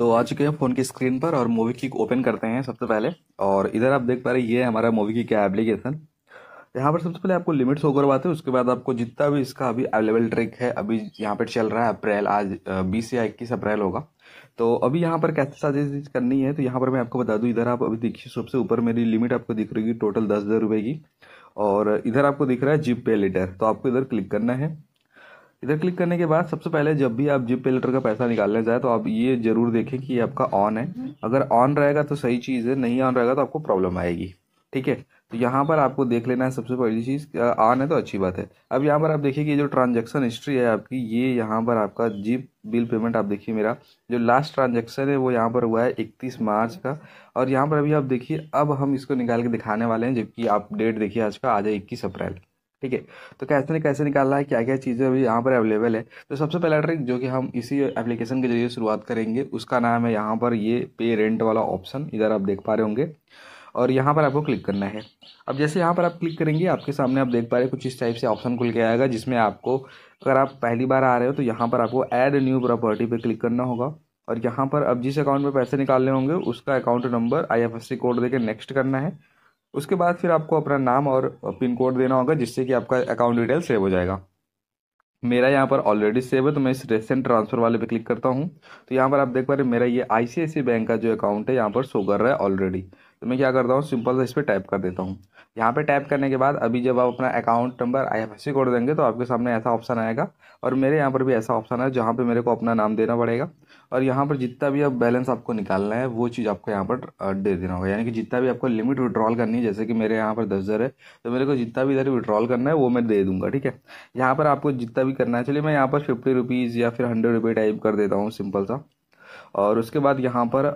तो आ चुके हैं फ़ोन की स्क्रीन पर और मूवी की ओपन करते हैं सबसे पहले और इधर आप देख पा रहे ये हमारा मूवी की क्या एप्लीकेशन यहाँ पर सबसे पहले आपको लिमिट्स होकर बात है उसके बाद आपको जितना भी इसका अभी अवेलेबल ट्रिक है अभी यहाँ पर चल रहा है अप्रैल आज बीस या इक्कीस अप्रैल होगा तो अभी यहाँ पर कैसे साझेज करनी है तो यहाँ पर मैं आपको बता दूँ इधर आप अभी देखिए सबसे ऊपर मेरी लिमिट आपको दिख रही है टोटल दस हज़ार रुपये की और इधर आपको दिख रहा है जीप पे लीटर तो आपको इधर क्लिक करना है इधर क्लिक करने के बाद सबसे पहले जब भी आप जिप पे लेटर का पैसा निकालने जाए तो आप ये जरूर देखें कि ये आपका ऑन है अगर ऑन रहेगा तो सही चीज़ है नहीं ऑन रहेगा तो आपको प्रॉब्लम आएगी ठीक है तो यहाँ पर आपको देख लेना है सबसे पहली चीज़ ऑन है तो अच्छी बात है अब यहाँ पर आप देखिए कि जो ट्रांजेक्शन हिस्ट्री है आपकी ये यहाँ पर आपका जिप बिल पेमेंट आप देखिए मेरा जो लास्ट ट्रांजेक्शन है वो यहाँ पर हुआ है इकतीस मार्च का और यहाँ पर अभी आप देखिए अब हम इसको निकाल के दिखाने वाले हैं जबकि आप डेट देखिए आज का आज है इक्कीस अप्रैल ठीक है तो कैसे ने कैसे निकालना है क्या क्या चीज़ें अभी यहाँ पर अवेलेबल है तो सबसे पहला ट्रिक जो कि हम इसी एप्लीकेशन के जरिए शुरुआत करेंगे उसका नाम है यहाँ पर ये पे रेंट वाला ऑप्शन इधर आप देख पा रहे होंगे और यहाँ पर आपको क्लिक करना है अब जैसे यहाँ पर आप क्लिक करेंगे आपके सामने आप देख पा रहे कुछ इस टाइप से ऑप्शन खुल के आएगा जिसमें आपको अगर आप पहली बार आ रहे हो तो यहाँ पर आपको ऐड न्यू प्रॉपर्टी पर क्लिक करना होगा और यहाँ पर अब जिस अकाउंट में पैसे निकालने होंगे उसका अकाउंट नंबर आई कोड देकर नेक्स्ट करना है उसके बाद फिर आपको अपना नाम और पिन कोड देना होगा जिससे कि आपका अकाउंट डिटेल सेव हो जाएगा मेरा यहाँ पर ऑलरेडी सेव है तो मैं इस रेसेंट ट्रांसफ़र वाले पे क्लिक करता हूँ तो यहाँ पर आप देख पा रहे मेरा ये आई बैंक का जो अकाउंट है यहाँ पर शो कर रहा है ऑलरेडी तो मैं क्या करता हूँ सिंपल इस पर टाइप कर देता हूँ यहाँ पे टाइप करने के बाद अभी जब आप अपना अकाउंट नंबर आई कोड देंगे तो आपके सामने ऐसा ऑप्शन आएगा और मेरे यहाँ पर भी ऐसा ऑप्शन है जहाँ पर मेरे को अपना नाम देना पड़ेगा और यहाँ पर जितना भी अब बैलेंस आपको निकालना है वो चीज़ आपको यहाँ पर दे देना होगा यानी कि जितना भी आपको लिमिट विड्रॉल करनी है जैसे कि मेरे यहाँ पर दस हज़ार है तो मेरे को जितना भी इधर विड्रॉल करना है वो मैं दे दूँगा ठीक है यहाँ पर आपको जितना भी करना है चलिए मैं यहाँ पर फिफ्टी रुपीज़ या फिर हंड्रेड रुपये टाइप कर देता हूँ सिंपल सा और उसके बाद यहाँ पर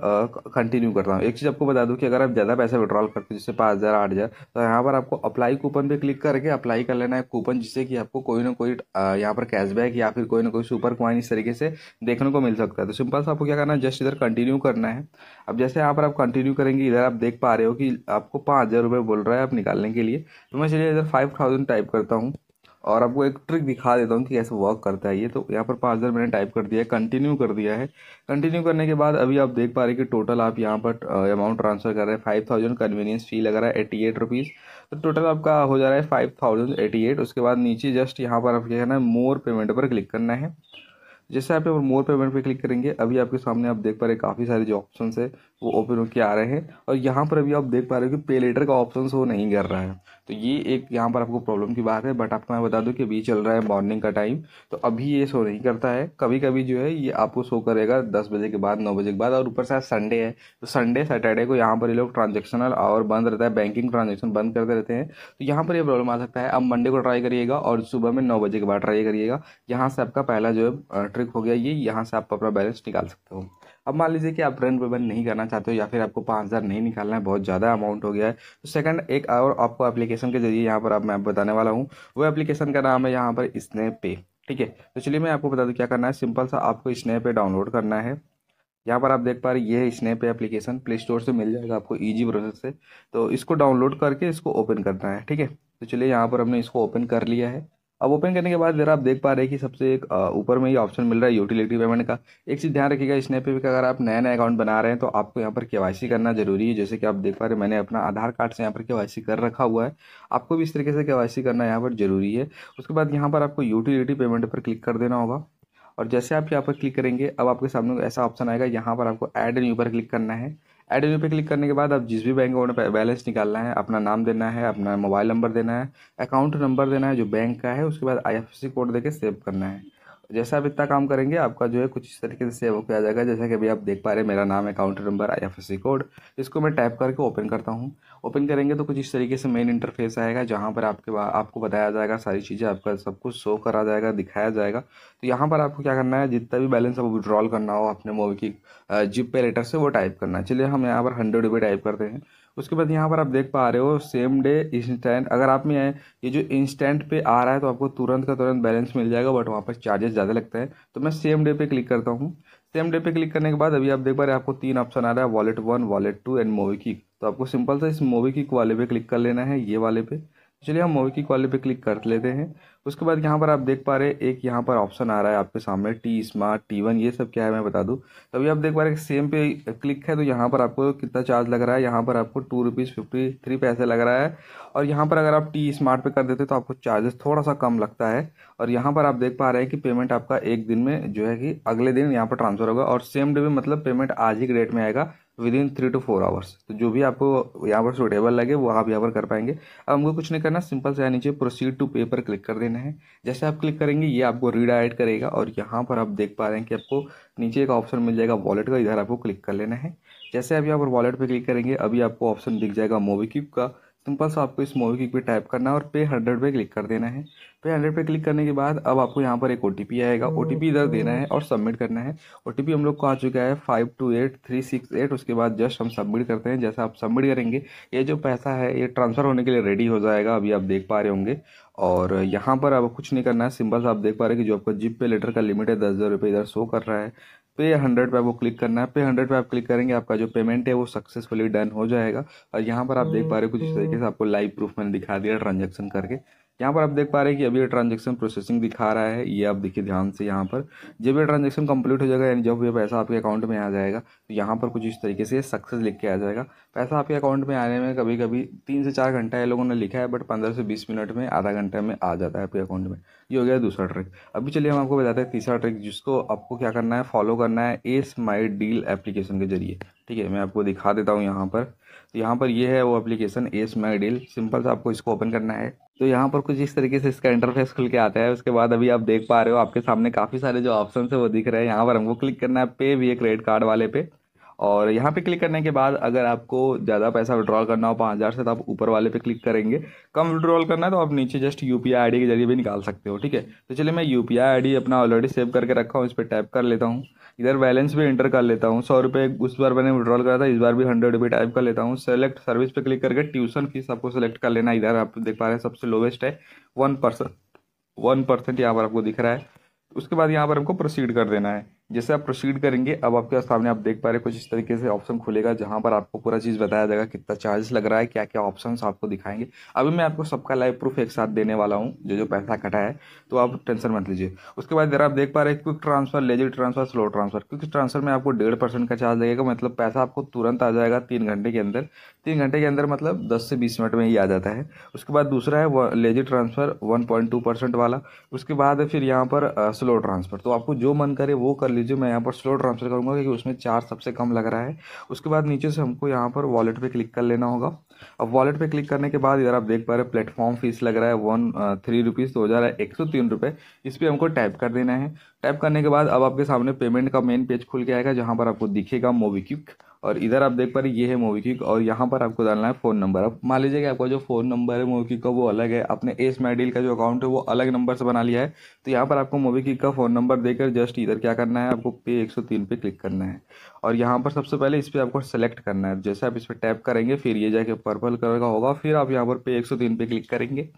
कंटिन्यू करता हूँ एक चीज़ आपको बता दूँ कि अगर आप ज़्यादा पैसा विड्रॉल करते हो जैसे पाँच हज़ार आठ हज़ार तो यहाँ पर आपको अप्लाई कूपन पर क्लिक करके अप्लाई कर लेना है कूपन जिससे कि आपको कोई ना कोई यहाँ पर कैशबैक या फिर कोई ना कोई सुपर क्वाइन इस तरीके से देखने को मिल सकता है तो सिंपल सा आपको क्या करना है जस्ट इधर कंटिन्यू करना है अब जैसे यहाँ पर आप कंटिन्यू करेंगे इधर आप देख पा रहे हो कि आपको पाँच हज़ार रुपये बोल रहा है आप निकालने के लिए तो मैं चलिए इधर फाइव थाउजेंड टाइप करता हूँ और आपको एक ट्रिक दिखा देता हूँ कि कैसे वर्क करता है ये तो यहाँ पर पार्सर मैंने टाइप कर दिया है कंटिन्यू कर दिया है कंटिन्यू करने के बाद अभी आप देख पा रहे हैं कि टोटल आप यहाँ पर अमाउंट ट्रांसफर कर रहे हैं फाइव थाउजेंड कन्वीनियंस फी लग रहा है एट्टी एट रुपीज़ तो टोटल आपका हो जा रहा है फाइव थाउजेंड एटी एट उसके बाद नीचे जस्ट यहाँ पर आप क्या करना है मोर पेमेंट पर क्लिक करना है जैसे आप यहाँ पर मोर पेमेंट पे क्लिक करेंगे अभी आपके सामने आप देख पा रहे काफ़ी सारे जो ऑप्शन है वो ओपन होकर आ रहे हैं और यहाँ पर अभी आप देख पा रहे हो कि पे लेटर का ऑप्शन वो नहीं कर रहा है तो ये एक यहाँ पर आपको प्रॉब्लम की बात है बट आपको मैं बता दूँ कि अभी चल रहा है मॉर्निंग का टाइम तो अभी ये शो नहीं करता है कभी कभी जो है ये आपको शो करेगा दस बजे के बाद नौ बजे के बाद और ऊपर से संडे है तो संडे सैटरडे को यहाँ पर ये लोग ट्रांजेक्शनल आवर बंद रहता है बैंकिंग ट्रांजेक्शन बंद करते रहते हैं तो यहाँ पर यह प्रॉब्लम आ सकता है आप मंडे को ट्राई करिएगा और सुबह में नौ बजे के बाद ट्राई करिएगा यहाँ से आपका पहला जो है ट्रिक हो गया ये यहाँ से आप अपना बैलेंस निकाल सकते हो अब मान लीजिए कि आप रन प्रबंध नहीं करना चाहते हो या फिर आपको पाँच हज़ार नहीं निकालना है बहुत ज़्यादा अमाउंट हो गया है तो सेकंड एक और आपको एप्लीकेशन के जरिए यहाँ पर आप मैं बताने वाला हूँ वो एप्लीकेशन का नाम है यहाँ पर स्नैप पे ठीक है तो चलिए मैं आपको बता दूँ क्या करना है सिंपल सा आपको स्नैप पे डाउनलोड करना है यहाँ पर आप देख पा रहे ये स्नैप पे एप्लीकेशन प्ले स्टोर से मिल जाएगा आपको ईजी प्रोसेस से तो इसको डाउनलोड करके इसको ओपन करना है ठीक है तो चलिए यहाँ पर हमने इसको ओपन कर लिया है अब ओपन करने के बाद जरा आप देख पा रहे हैं कि सबसे एक ऊपर में ये ऑप्शन मिल रहा है यूटिलिटी पेमेंट का एक चीज़ ध्यान रखिएगा इसने पे अगर आप नया नया अकाउंट बना रहे हैं तो आपको यहाँ पर के करना जरूरी है जैसे कि आप देख पा रहे हैं मैंने अपना आधार कार्ड से यहाँ पर के कर रखा हुआ है आपको भी इस तरीके से के करना यहाँ पर जरूरी है उसके बाद यहाँ पर आपको यूटिलिटी पेमेंट पर क्लिक कर देना होगा और जैसे आप यहाँ पर क्लिक करेंगे अब आपके सामने ऐसा ऑप्शन आएगा यहाँ पर आपको ऐड न्यू पर क्लिक करना है एड न्यू पे क्लिक करने के बाद आप जिस भी बैंक अकाउंट में बैलेंस निकालना है अपना नाम देना है अपना मोबाइल नंबर देना है अकाउंट नंबर देना है जो बैंक का है उसके बाद आई कोड देके सेव करना है जैसे आप इतना काम करेंगे आपका जो है कुछ इस तरीके से सेव होकर आ जाएगा जैसा कि अभी आप देख पा रहे हैं मेरा नाम है counter number I F code इसको मैं टाइप करके ओपन करता हूँ ओपन करेंगे तो कुछ इस तरीके से मेन इंटरफेस आएगा जहाँ पर आपके आपको बताया जाएगा सारी चीज़ें आपका सब कुछ शो करा जाएगा दिखाया जाएगा तो यहाँ पर आपको क्या करना है जितना भी बैलेंस आप विड्रॉल करना हो अपने मोबाइल की जिप पे लेटर से वो टाइप करना है चलिए हम यहाँ पर हंड्रेड रुपये टाइप करते हैं उसके बाद यहाँ पर आप देख पा रहे हो सेम डे इंस्टेंट अगर आप में ये जो इंस्टेंट पे आ रहा है तो आपको तुरंत का तुरंत बैलेंस मिल जाएगा बट वहाँ पर चार्जेस ज़्यादा लगता है तो मैं सेम डे पे क्लिक करता हूँ सेम डे पे क्लिक करने के बाद अभी आप देख पा रहे हैं आपको तीन ऑप्शन आ रहा है wallet one wallet two and MobiKwik तो आपको सिंपल सा इस मोविकिक वाले पे क्लिक कर लेना है ये वाले पे चलिए हम मोविकिक वाले पे क्लिक कर लेते हैं उसके बाद यहाँ पर आप देख पा रहे हैं एक यहाँ पर ऑप्शन आ रहा है आपके सामने टी स्मार्ट टी वन ये सब क्या है मैं बता दूँ तो अभी आप देख पा रहे हैं सेम पे क्लिक है तो यहाँ पर आपको कितना चार्ज लग रहा है यहाँ पर आपको टू रुपीज़ फिफ्टी थ्री पैसे लग रहा है और यहाँ पर अगर आप टी स्मार्ट पे कर देते तो आपको चार्जेस थोड़ा सा कम लगता है और यहाँ पर आप देख पा रहे हैं कि पेमेंट आपका एक दिन में जो है कि अगले दिन यहाँ पर ट्रांसफ़र होगा और सेम डे में मतलब पेमेंट आज ही के डेट में आएगा within three to four hours तो जो भी आपको यहाँ पर सूटेबल लगे वो आप यहाँ पर कर पाएंगे अब हमको कुछ नहीं करना सिंपल से यहाँ नीचे प्रोसीड टू पे पर क्लिक कर देना है जैसे आप क्लिक करेंगे ये आपको रीडायरेक्ट करेगा और यहाँ पर आप देख पा रहे हैं कि आपको नीचे एक ऑप्शन मिल जाएगा वॉलेट का इधर आपको क्लिक कर लेना है जैसे आप यहाँ पर वॉलेट पर क्लिक करेंगे अभी आपको ऑप्शन दिख जाएगा मोबी का सिंपल सा आपको इस क्विक पे टाइप करना है और पे हंड्रेड पे क्लिक कर देना है पे हंड्रेड पे क्लिक करने के बाद अब आपको यहाँ पर एक ओ आएगा ओ इधर देना है और सबमिट करना है ओ हम लोग को आ चुका है five two eight three six eight उसके बाद जस्ट हम सबमिट करते हैं जैसा आप सबमिट करेंगे ये जो पैसा है ये ट्रांसफ़र होने के लिए रेडी हो जाएगा अभी आप देख पा रहे होंगे और यहाँ पर अब कुछ नहीं करना है सिंपल सा आप देख पा रहे हैं कि जो आपका जिप पे लेटर का लिमिट है दस हज़ार रुपये इधर शो कर रहा है पे हंड्रेड पे आपको क्लिक करना है पे हंड्रेड पे आप क्लिक करेंगे आपका जो पेमेंट है वो सक्सेसफुली डन हो जाएगा और यहाँ पर आप देख पा रहे हो कुछ इस तरीके से आपको लाइव प्रूफ मैंने दिखा दिया ट्रांजेक्शन करके यहाँ पर आप देख पा रहे हैं कि अभी ये ट्रांजेक्शन प्रोसेसिंग दिखा रहा है ये आप देखिए ध्यान से यहाँ पर जब ये ट्रांजेक्शन कंप्लीट हो जाएगा यानी जब ये पैसा आपके अकाउंट में आ जाएगा तो यहाँ पर कुछ इस तरीके से सक्सेस लिख के आ जाएगा पैसा आपके अकाउंट में आने में कभी कभी तीन से चार घंटा ये लोगों ने लिखा है बट पंद्रह से बीस मिनट में आधा घंटे में आ जाता है आपके अकाउंट में ये हो गया दूसरा ट्रिक अभी चलिए हम आपको बताते हैं तीसरा ट्रिक जिसको आपको क्या करना है फॉलो करना है एस माई डील एप्लीकेशन के जरिए ठीक है मैं आपको दिखा देता हूँ यहाँ पर तो यहाँ पर ये है वो application S my deal simple से आपको इसको ओपन करना है तो यहाँ पर कुछ इस तरीके से इसका इंटरफेस खुल के आता है उसके बाद अभी आप देख पा रहे हो आपके सामने काफ़ी सारे जो ऑप्शन है वो दिख रहे हैं यहाँ पर हमको क्लिक करना है पे भी है क्रेडिट कार्ड वाले पे और यहाँ पे क्लिक करने के बाद अगर आपको ज़्यादा पैसा विड्रॉल करना हो पाँच हज़ार से तो आप ऊपर वाले पे क्लिक करेंगे कम विड्रॉल करना है तो आप नीचे जस्ट यू पी आई के जरिए भी निकाल सकते हो ठीक है तो चलिए मैं यू पी आई अपना ऑलरेडी सेव करके रखा हूँ इस पर टैप कर लेता हूँ इधर बैलेंस भी इंटर कर लेता हूँ सौ रुपये उस बार मैंने विड्रॉल करा था इस बार भी हंड्रेड रुपये टाइप कर लेता हूँ सेलेक्ट सर्विस पे क्लिक करके ट्यूशन फीस आपको सेलेक्ट कर लेना इधर आप देख पा रहे हैं सबसे लोवेस्ट है वन परसेंट वन परसेंट यहाँ पर आपको दिख रहा है उसके बाद यहाँ पर हमको प्रोसीड कर देना है जैसे आप प्रोसीड करेंगे अब आपके सामने आप देख पा रहे हैं कुछ इस तरीके से ऑप्शन खुलेगा जहाँ पर आपको पूरा चीज़ बताया जाएगा कितना चार्जेस लग रहा है क्या क्या ऑप्शंस आपको दिखाएंगे अभी मैं आपको सबका लाइव प्रूफ एक साथ देने वाला हूँ जो जो पैसा कटा है तो आप टेंशन मत लीजिए उसके बाद जरा आप देख पा रहे हैं quick transfer ledger transfer slow transfer quick transfer में आपको डेढ़ परसेंट का चार्ज लगेगा मतलब पैसा आपको तुरंत आ जाएगा तीन घंटे के अंदर तीन घंटे के अंदर मतलब दस से बीस मिनट में ही आ जाता है उसके बाद दूसरा है लेजर ट्रांसफर वन वाला उसके बाद फिर यहाँ पर स्लो ट्रांसफर तो आपको जो मन करे वो कर लीजिए मैं यहाँ पर स्लो ट्रांसफर करूँगा क्योंकि उसमें चार सबसे कम लग रहा है उसके बाद नीचे से हमको यहाँ पर वॉलेट पे क्लिक कर लेना होगा अब वॉलेट पे क्लिक करने के बाद इधर आप देख पा रहे प्लेटफॉर्म फीस लग रहा है वन थ्री रुपीज़ दो हज़ार एक सौ तीन रुपये इस पर हमको टाइप कर देना है टाइप करने के बाद अब आपके सामने पेमेंट का मेन पेज खुल के आएगा जहाँ पर आपको दिखेगा मोबिक्विक और इधर आप देख पा रहे ये है मूवी क्विक और यहाँ पर आपको डालना है फ़ोन नंबर अब मान लीजिए कि आपका जो फ़ोन नंबर है मूवी क्विक का वो अलग है आपने एस मैडील का जो अकाउंट है वो अलग नंबर से बना लिया है तो यहाँ पर आपको मूवी क्विक का फ़ोन नंबर देकर जस्ट इधर क्या करना है आपको पे एक सौ तीन पे क्लिक करना है और यहाँ पर सबसे पहले इस पर आपको सेलेक्ट करना है जैसे आप इस पर टैप करेंगे फिर ये जाके पर्पल कलर का होगा फिर आप यहाँ पर पे एक सौ तीन पे क्लिक करेंगे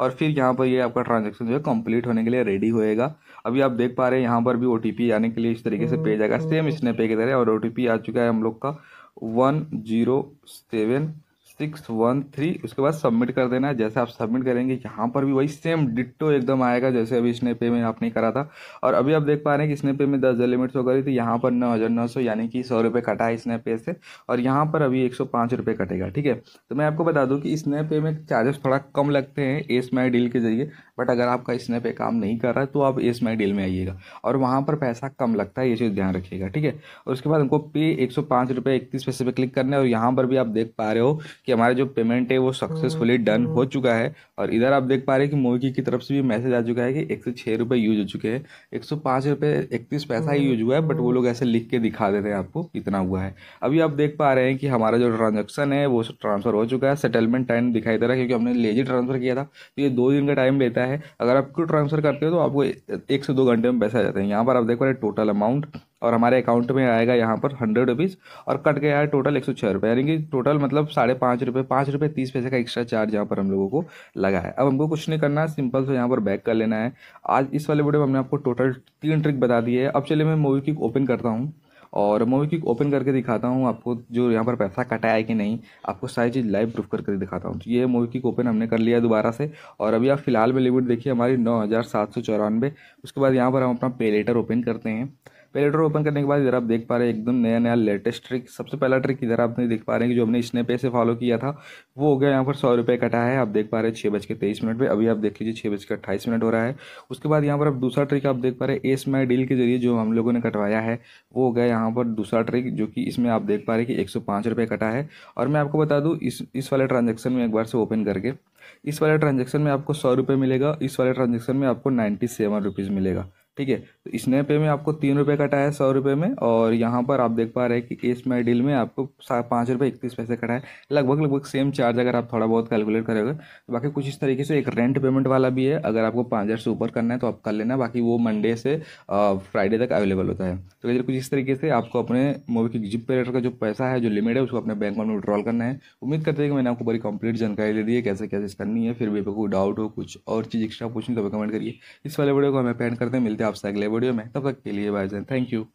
और फिर यहाँ पर ये आपका ट्रांजेक्शन जो है कम्प्लीट होने के लिए रेडी होएगा अभी आप देख पा रहे हैं यहाँ पर भी ओ आने के लिए इस तरीके से हम्म, पेज आएगा सेम स्नैपे की तरह और ओ आ चुका है हम लोग का one zero seven six one three उसके बाद सबमिट कर देना है जैसे आप सबमिट करेंगे यहाँ पर भी वही सेम डिट्टो एकदम आएगा जैसे अभी इसने पे में आपने करा था और अभी आप देख पा रहे हैं कि इसने पे में दस हज़ार लिमिट शो करी थी यहाँ पर नौ हज़ार नौ सौ यानी कि सौ रुपये कटा है इसने पे से और यहाँ पर अभी एक सौ पाँच रुपये कटेगा ठीक है तो मैं आपको बता दूँ कि स्नैप पे में चार्जेस थोड़ा कम लगते हैं एस डील के जरिए बट अगर आपका इसने पे काम नहीं कर रहा है तो आप इस माई डील में आइएगा और वहाँ पर पैसा कम लगता है ये चीज़ ध्यान रखिएगा ठीक है और उसके बाद हमको पे एक सौ पाँच रुपये इकतीस पैसे पर क्लिक करना है और यहाँ पर भी आप देख पा रहे हो कि हमारा जो पेमेंट है वो सक्सेसफुली हम्म, डन हो हम्म। चुका है और इधर आप देख पा रहे हैं कि मोकी की तरफ से भी मैसेज आ चुका है कि एक सौ छः रुपये यूज हो चुके हैं एक सौ पाँच रुपये पैसा यूज हुआ है बट वो हम्म। लोग ऐसे लिख के दिखा देते हैं आपको इतना हुआ है अभी आप देख पा रहे हैं कि हमारा जो ट्रांजेक्शन है वो ट्रांसफर हो चुका है सेटलमेंट टाइम दिखाई दे रहा है क्योंकि हमने लेजी ट्रांसफर किया था तो ये दो दिन का टाइम लेता है गया है अगर आप क्यों ट्रांसफर करते हो तो आपको एक से दो घंटे में पैसे आ जाते हैं यहाँ पर आप देख पा रहे टोटल अमाउंट और हमारे अकाउंट में आएगा यहाँ पर हंड्रेड रुपीज़ और कट गया है टोटल एक सौ छः रुपये यानी कि टोटल मतलब साढ़े पाँच रुपये पाँच रुपये तीस पैसे का एक्स्ट्रा चार्ज यहाँ पर हम लोगों को लगा है अब हमको कुछ नहीं करना है सिंपल से यहाँ पर बैक कर लेना है आज इस वाले वीडियो में हमने आपको टोटल तीन ट्रिक बता दी है अब चलिए मैं मूवी की ओपन करता हूँ और मोबी क्विक ओपन करके दिखाता हूँ आपको जो यहाँ पर पैसा कटा है कि नहीं आपको सारी चीज़ लाइव प्रूफ करके दिखाता हूँ तो ये मोबी क्विक ओपन हमने कर लिया दोबारा से और अभी आप फिलहाल में लिमिट देखिए हमारी नौ हज़ार सात सौ चौरानवे उसके बाद यहाँ पर हम अपना पे लेटर ओपन करते हैं पेलेटर ओपन करने के बाद इधर आप देख पा रहे हैं एकदम नया नया लेटेस्ट ट्रिक सबसे पहला ट्रिक इधर आपने देख पा रहे हैं कि जो हमने स्ने पे से फॉलो किया था वो हो गया यहाँ पर सौ रुपये कटा है आप देख पा रहे हैं छः बज के तेईस मिनट पर अभी आप देख लीजिए छः बज के अट्ठाईस मिनट हो रहा है उसके बाद यहाँ पर आप दूसरा ट्रिक आप देख पा रहे हैं एस माई डील के जरिए जो हम लोगों ने कटवाया है वो हो गया यहाँ पर दूसरा ट्रिक जो कि इसमें आप देख पा रहे हैं कि एक सौ पाँच रुपये कटा है और मैं आपको बता दूँ इस इस वाले ट्रांजेक्शन में एक बार से ओपन करके इस वाले ट्रांजेक्शन में आपको सौ रुपये मिलेगा इस वाले ट्रांजेक्शन में आपको नाइन्टी सेवन रुपीज़ मिलेगा ठीक है तो स्नैप पे में आपको तीन रुपये कटा है सौ रुपये में और यहाँ पर आप देख पा रहे हैं कि एस मै डील में आपको पाँच रुपये इकतीस पैसे कटा है लगभग लगभग सेम चार्ज अगर आप थोड़ा बहुत कैलकुलेट करोगे तो बाकी कुछ इस तरीके से एक रेंट पेमेंट वाला भी है अगर आपको पाँच हज़ार से ऊपर करना है तो आप कर लेना बाकी वो मंडे से फ्राइडे तक अवेलेबल होता है तो इधर कुछ इस तरीके से आपको अपने मोबी की जिप पेटर का जो पैसा है जो लिमिट है उसको अपने बैंक में विड्रॉल करना है उम्मीद करते हैं कि मैंने आपको बड़ी कंप्लीट जानकारी दे दी है कैसे कैसे करनी है फिर भी कोई डाउट हो कुछ और चीज़ एक्स्ट्रा पूछनी तो कमेंट करिए इस वाले वीडियो को हमें पेंट करते हैं मिलते हैं आपसे अगले वीडियो में तब तक के लिए बाय जैन थैंक यू